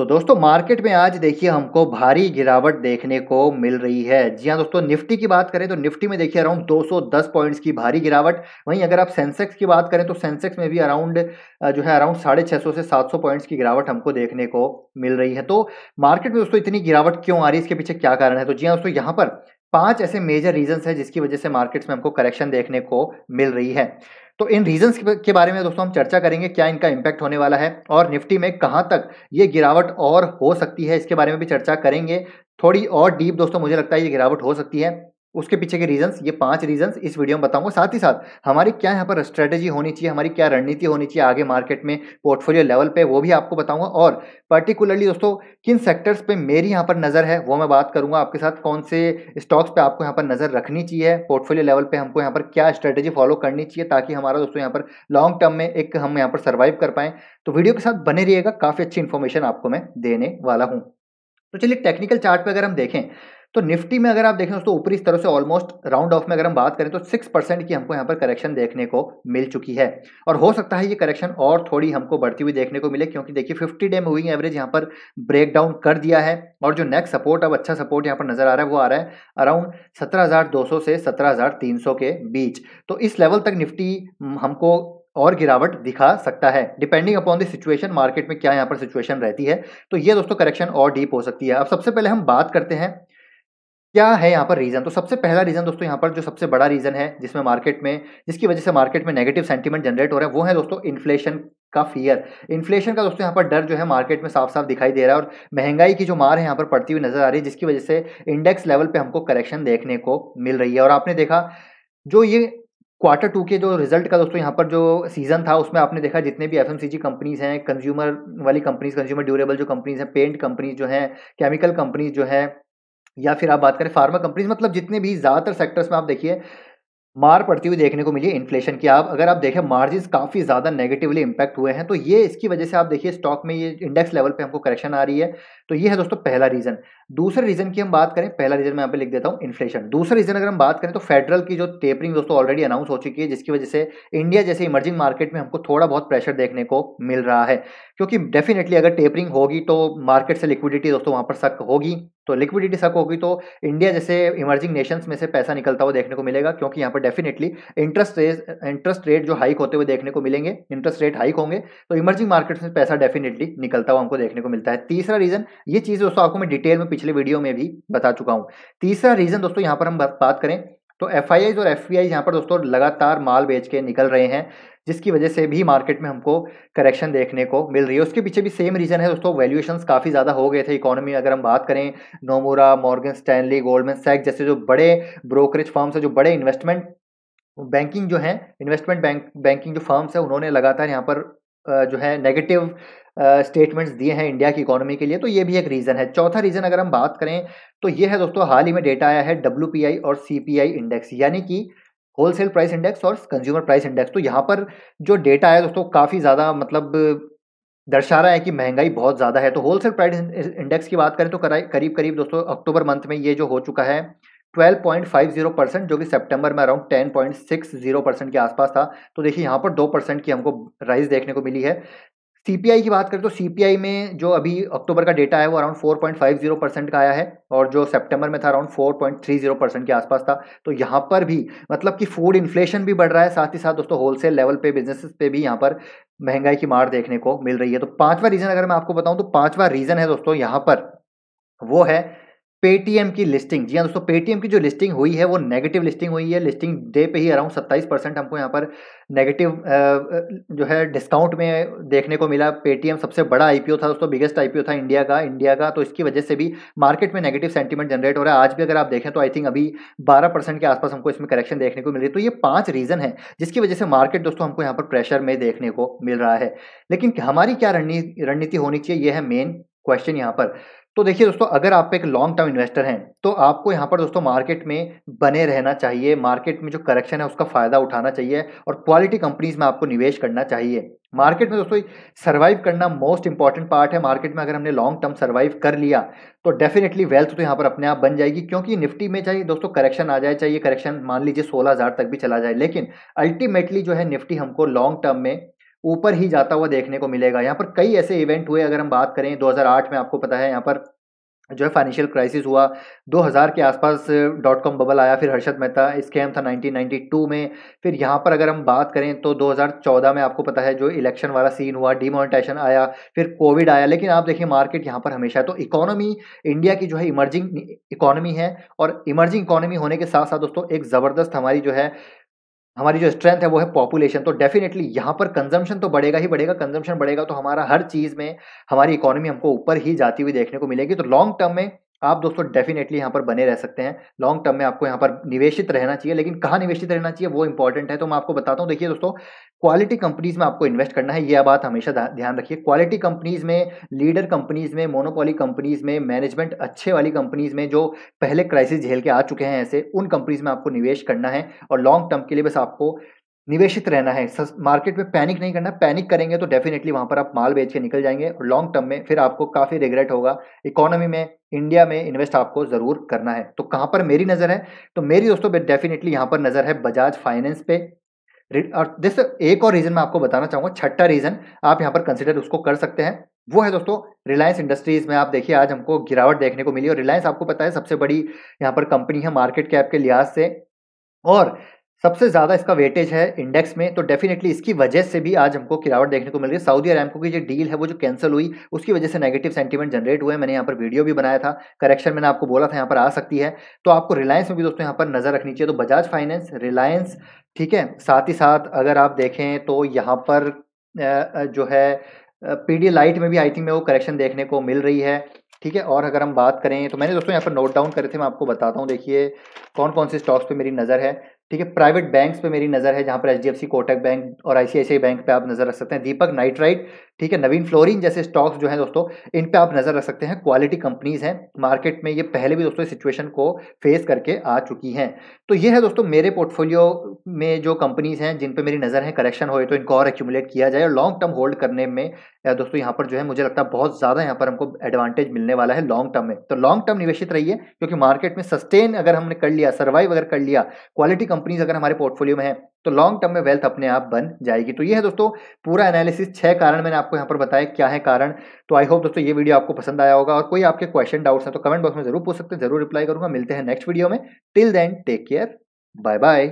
तो दोस्तों मार्केट में आज देखिए हमको भारी गिरावट देखने को मिल रही है जी हाँ दोस्तों निफ्टी की बात करें तो निफ्टी में देखिए अराउंड 210 पॉइंट्स की भारी गिरावट वहीं अगर आप सेंसेक्स की बात करें तो सेंसेक्स में भी अराउंड जो है अराउंड साढ़े छः सौ से सात सौ पॉइंट्स की गिरावट हमको देखने को मिल रही है तो मार्केट में दोस्तों इतनी गिरावट क्यों आ रही है इसके पीछे क्या कारण है तो जी हाँ दोस्तों यहाँ पर पांच ऐसे मेजर रीजंस है जिसकी वजह से मार्केट्स में हमको करेक्शन देखने को मिल रही है तो इन रीजंस के बारे में दोस्तों हम चर्चा करेंगे क्या इनका इम्पैक्ट होने वाला है और निफ्टी में कहाँ तक ये गिरावट और हो सकती है इसके बारे में भी चर्चा करेंगे थोड़ी और डीप दोस्तों मुझे लगता है ये गिरावट हो सकती है उसके पीछे के रीजंस ये पांच रीजंस इस वीडियो में बताऊंगा साथ ही साथ हमारी क्या यहाँ पर स्ट्रेटेजी होनी चाहिए हमारी क्या रणनीति होनी चाहिए आगे मार्केट में पोर्टफोलियो लेवल पे वो भी आपको बताऊंगा और पर्टिकुलरली दोस्तों किन सेक्टर्स पे मेरी यहाँ पर नज़र है वो मैं बात करूंगा आपके साथ कौन से स्टॉक्स पर आपको यहाँ पर नज़र रखनी चाहिए पोर्टफोलियो लेवल पर हमको यहाँ पर क्या स्ट्रेटेजी फॉलो करनी चाहिए ताकि हमारा दोस्तों यहाँ पर लॉन्ग टर्म में एक हम यहाँ पर सर्वाइव कर पाएँ तो वीडियो के साथ बने रहिएगा काफ़ी अच्छी इन्फॉर्मेशन आपको मैं देने वाला हूँ तो चलिए टेक्निकल चार्ट पर अगर हम देखें तो निफ्टी में अगर आप देखें दोस्तों ऊपरी स्तरों से ऑलमोस्ट राउंड ऑफ में अगर हम बात करें तो सिक्स परसेंट की हमको यहाँ पर करेक्शन देखने को मिल चुकी है और हो सकता है ये करेक्शन और थोड़ी हमको बढ़ती हुई देखने को मिले क्योंकि देखिए फिफ्टी डे मूविंग एवरेज यहाँ पर ब्रेक डाउन कर दिया है और जो नेक्स्ट सपोर्ट अब अच्छा सपोर्ट यहाँ पर नजर आ रहा है वो आ रहा है अराउंड सत्रह से सत्रह के बीच तो इस लेवल तक निफ्टी हमको और गिरावट दिखा सकता है depending upon the situation market में क्या यहाँ पर सिचुएशन रहती है तो ये दोस्तों करेक्शन और डीप हो सकती है अब सबसे पहले हम बात करते हैं क्या है यहाँ पर रीज़न तो सबसे पहला रीज़न दोस्तों यहाँ पर जो सबसे बड़ा रीज़न है जिसमें मार्केट में जिसकी वजह से मार्केट में नेगेटिव सेंटीमेंट जनरेट हो रहा है वो है दोस्तों इन्फ्लेशन का फियर इन्फ्लेशन का दोस्तों यहाँ पर डर जो है मार्केट में साफ साफ दिखाई दे रहा है और महंगाई की जो मार है यहाँ पर पड़ती हुई नजर आ रही है जिसकी वजह से इंडेक्स लेवल पर हमको करेक्शन देखने को मिल रही है और आपने देखा जो ये क्वार्टर टू के जो रिजल्ट का दोस्तों यहाँ पर जो सीजन था उसमें आपने देखा जितने भी एफ कंपनीज हैं कंज्यूमर वाली कंपनीज कंज्यूमर ड्यूरेबल जो कंपनीज हैं पेंट कंपनीज जो हैं केमिकल कंपनीज जो हैं या फिर आप बात करें फार्मा कंपनीज मतलब जितने भी ज़्यादातर सेक्टर्स में आप देखिए मार पड़ती हुई देखने को मिली इन्फ्लेशन की आप अगर आप देखें मार्जिन काफ़ी ज़्यादा नेगेटिवली इंपैक्ट हुए हैं तो ये इसकी वजह से आप देखिए स्टॉक में ये इंडेक्स लेवल पे हमको करेक्शन आ रही है तो ये है दोस्तों पहला रीज़न दूसरे रीज़न की हम बात करें पहला रीज़न मैं यहाँ पे लिख देता हूँ इन्फ्लेशन दूसरा रीज़न अगर हम बात करें तो फेडरल की जो टेपरिंग दोस्तों ऑलरेडी अनाउंस हो चुकी है जिसकी वजह से इंडिया जैसे इमर्जिंग मार्केट में हमको थोड़ा बहुत प्रेशर देखने को मिल रहा है क्योंकि डेफिनेटली अगर टेपरिंग होगी तो मार्केट से लिक्विडिटी दोस्तों वहाँ पर सक होगी तो लिक्विडिटी शक होगी तो इंडिया जैसे इमर्जिंग नेशंस में से पैसा निकलता हुआ देखने को मिलेगा क्योंकि यहाँ पर definitely interest rate interest rate जो हाइक होते हुए देखने को मिलेंगे इंटरेस्ट रेट हाइक होंगे तो इमर्जिंग मार्केट्स में पैसा डेफिनेटली निकलता हुआ हमको देखने को मिलता है तीसरा रीजन ये चीज़ दोस्तों आपको मैं डिटेल में पिछले वीडियो में भी बता चुका हूँ तीसरा रीजन दोस्तों यहाँ पर हम बात करें तो एफ और एफ बी यहाँ पर दोस्तों लगातार माल बेच के निकल रहे हैं जिसकी वजह से भी मार्केट में हमको करेक्शन देखने को मिल रही है उसके पीछे भी सेम रीज़न है दोस्तों वैल्यूएशन काफ़ी ज़्यादा हो गए थे इकोनॉमी अगर हम बात करें Nomura Morgan Stanley Goldman Sachs जैसे जो बड़े ब्रोकरेज फर्म्स हैं जो बड़े इन्वेस्टमेंट बैंकिंग जो है इन्वेस्टमेंट बैंक बैंकिंग जो फर्म्स हैं उन्होंने लगातार यहाँ पर जो है नेगेटिव स्टेटमेंट्स दिए हैं इंडिया की इकोनॉमी के लिए तो ये भी एक रीज़न है चौथा रीज़न अगर हम बात करें तो ये है दोस्तों हाल ही में डेटा आया है डब्ल्यू और सी इंडेक्स यानी कि होलसेल प्राइस इंडेक्स और कंज्यूमर प्राइस इंडेक्स तो यहाँ पर जो डेटा आया दोस्तों काफ़ी ज़्यादा मतलब दर्शा रहा है कि महंगाई बहुत ज़्यादा है तो होलसेल प्राइस इंडेक्स की बात करें तो करीब करीब दोस्तों अक्टूबर मंथ में ये जो हो चुका है 12.50 परसेंट जो कि सितंबर में अराउंड 10.60 परसेंट के आसपास था तो देखिए यहाँ पर दो परसेंट की हमको राइज देखने को मिली है सीपीआई की बात करें तो सीपीआई में जो अभी अक्टूबर का डेटा है वो अराउंड 4.50 परसेंट का आया है और जो सितंबर में था अराउंड 4.30 परसेंट के आसपास था तो यहाँ पर भी मतलब कि फूड इन्फ्लेशन भी बढ़ रहा है साथ ही साथ दोस्तों होलसेल लेवल पे बिजनेसेस पे भी यहाँ पर महंगाई की मार देखने को मिल रही है तो पांचवा रीज़न अगर मैं आपको बताऊँ तो पाँचवा रीज़न है दोस्तों यहाँ पर वो है पेटीएम की लिस्टिंग जी हाँ दोस्तों पेटीएम की जो लिस्टिंग हुई है वो नेगेटिव लिस्टिंग हुई है लिस्टिंग डे पे ही अराउंड सत्ताईस परसेंट हमको यहाँ पर नेगेटिव जो है डिस्काउंट में देखने को मिला पेटीएम सबसे बड़ा आईपीओ था दोस्तों बिगेस्ट आईपीओ था इंडिया का इंडिया का तो इसकी वजह से भी मार्केट में नेगेटिव सेंटीमेंट जनरेट हो रहा है आज भी अगर आप देखें तो आई थिंक अभी बारह परसेंट के आसपास हमको इसमें करेक्शन देखने को मिल रही है तो ये पाँच रीज़न है जिसकी वजह से मार्केट दोस्तों हमको यहाँ पर प्रेशर में देखने को मिल रहा है लेकिन हमारी क्या रणनीति होनी चाहिए यह है मेन क्वेश्चन यहाँ पर तो देखिए दोस्तों अगर आप एक लॉन्ग टर्म इन्वेस्टर हैं तो आपको यहाँ पर दोस्तों मार्केट में बने रहना चाहिए मार्केट में जो करेक्शन है उसका फ़ायदा उठाना चाहिए और क्वालिटी कंपनीज में आपको निवेश करना चाहिए मार्केट में दोस्तों सर्वाइव करना मोस्ट इंपॉर्टेंट पार्ट है मार्केट में अगर हमने लॉन्ग टर्म सर्वाइव कर लिया तो डेफिनेटली वेल्थ तो यहाँ पर अपने आप बन जाएगी क्योंकि निफ्टी में चाहिए दोस्तों करेक्शन आ जाए चाहिए करेक्शन मान लीजिए सोलह हज़ार तक भी चला जाए लेकिन अल्टीमेटली जो है निफ्टी हमको लॉन्ग टर्म में ऊपर ही जाता हुआ देखने को मिलेगा यहाँ पर कई ऐसे इवेंट हुए अगर हम बात करें 2008 में आपको पता है यहाँ पर जो है फाइनेंशियल क्राइसिस हुआ 2000 के आसपास डॉट कॉम बबल आया फिर हर्षद मेहता स्कैम था 1992 में फिर यहाँ पर अगर हम बात करें तो 2014 में आपको पता है जो इलेक्शन वाला सीन हुआ डीमोनिटाइजेशन आया फिर कोविड आया लेकिन आप देखिए मार्केट यहाँ पर हमेशा तो इकोनॉमी इंडिया की जो है इमर्जिंग इकोनॉमी है और इमर्जिंग इकोनॉमी होने के साथ साथ दोस्तों एक ज़बरदस्त हमारी जो है हमारी जो स्ट्रेंथ है वो है पॉपुलेशन तो डेफिनेटली यहाँ पर कंजम्पशन तो बढ़ेगा ही बढ़ेगा कंजम्पशन बढ़ेगा तो हमारा हर चीज़ में हमारी इकोनॉमी हमको ऊपर ही जाती हुई देखने को मिलेगी तो लॉन्ग टर्म में आप दोस्तों डेफिनेटली यहाँ पर बने रह सकते हैं लॉन्ग टर्म में आपको यहाँ पर निवेशित रहना चाहिए लेकिन कहाँ निवेशित रहना चाहिए वो इंपॉर्टेंट है तो मैं आपको बताता हूँ देखिए दोस्तों क्वालिटी कंपनीज में आपको इन्वेस्ट करना है यह बात हमेशा ध्यान रखिए क्वालिटी कंपनीज में लीडर कंपनीज में मोनोपोली कंपनीज में मैनेजमेंट अच्छे वाली कंपनीज में जो पहले क्राइसिस झेल के आ चुके हैं ऐसे उन कंपनीज में आपको निवेश करना है और लॉन्ग टर्म के लिए बस आपको निवेशित रहना है मार्केट में पैनिक नहीं करना पैनिक करेंगे तो डेफिनेटली वहां पर आप माल बेच के निकल जाएंगे और लॉन्ग टर्म में फिर आपको काफ़ी रिग्रेट होगा इकोनॉमी में इंडिया में इन्वेस्ट आपको ज़रूर करना है तो कहाँ पर मेरी नज़र है तो मेरी दोस्तों डेफिनेटली यहाँ पर नज़र है बजाज फाइनेंस पे और दिस एक और रीज़न मैं आपको बताना चाहूँगा छठा रीज़न आप यहाँ पर कंसिडर उसको कर सकते हैं वो है दोस्तों रिलायंस इंडस्ट्रीज़ में आप देखिए आज हमको गिरावट देखने को मिली और रिलायंस आपको पता है सबसे बड़ी यहाँ पर कंपनी है मार्केट कैप के लिहाज से और सबसे ज़्यादा इसका वेटेज है इंडेक्स में तो डेफिनेटली इसकी वजह से भी आज हमको गिरावट देखने को मिल रही है सऊदी अरब की जो डील है वो जो कैंसिल हुई उसकी वजह से नेगेटिव सेंटीमेंट जनरेट हुए मैंने यहाँ पर वीडियो भी बनाया था करेक्शन मैंने आपको बोला था यहाँ पर आ सकती है तो आपको रिलायंस में भी दोस्तों यहाँ पर नज़र रखनी चाहिए तो बजाज फाइनेंस रिलायंस ठीक है साथ ही साथ अगर आप देखें तो यहाँ पर जो है पीडी लाइट में भी आई थिंक में वो करेक्शन देखने को मिल रही है ठीक है और अगर हम बात करें तो मैंने दोस्तों यहाँ पर नोट डाउन करे थे मैं आपको बताता हूँ देखिए कौन कौन से स्टॉक्स पे मेरी नज़र है ठीक है प्राइवेट बैंक्स पे मेरी नज़र है जहां पर एच डी कोटक बैंक और आईसीआईसीआई बैंक पे आप नज़र रख सकते हैं दीपक नाइट्राइट ठीक है नवीन फ्लोरिन जैसे स्टॉक्स जो है दोस्तों इन पे आप नज़र रख सकते हैं क्वालिटी कंपनीज हैं मार्केट में ये पहले भी दोस्तों सिचुएशन को फेस करके आ चुकी हैं तो ये है दोस्तों मेरे पोर्टफोलियो में जो कंपनीज हैं जिन पर मेरी नज़र है करेक्शन हो तो इनको और एक्यूमुलेट किया जाए और लॉन्ग टर्म होल्ड करने में दोस्तों यहाँ पर जो है मुझे लगता है बहुत ज़्यादा यहाँ पर हमको एडवांटेज मिलने वाला है लॉन्ग टर्म में तो लॉन्ग टर्म निवेशित रहिए क्योंकि मार्केट में सस्टेन अगर हमने कर लिया सर्वाइव अगर कर लिया क्वालिटी कंपनीज अगर हमारे पोर्टफोलियो में है तो लॉन्ग टर्म में वेल्थ अपने आप बन जाएगी तो ये है दोस्तों पूरा एनालिसिस छह कारण मैंने आपको यहाँ पर बताया क्या है कारण तो आई होप दोस्तों ये वीडियो आपको पसंद आया होगा और कोई आपके क्वेश्चन डाउट्स हैं तो कमेंट बॉक्स में जरूर पूछ सकते हैं जरूर रिप्लाई करूंगा मिलते हैं नेक्स्ट वीडियो में till then take care bye bye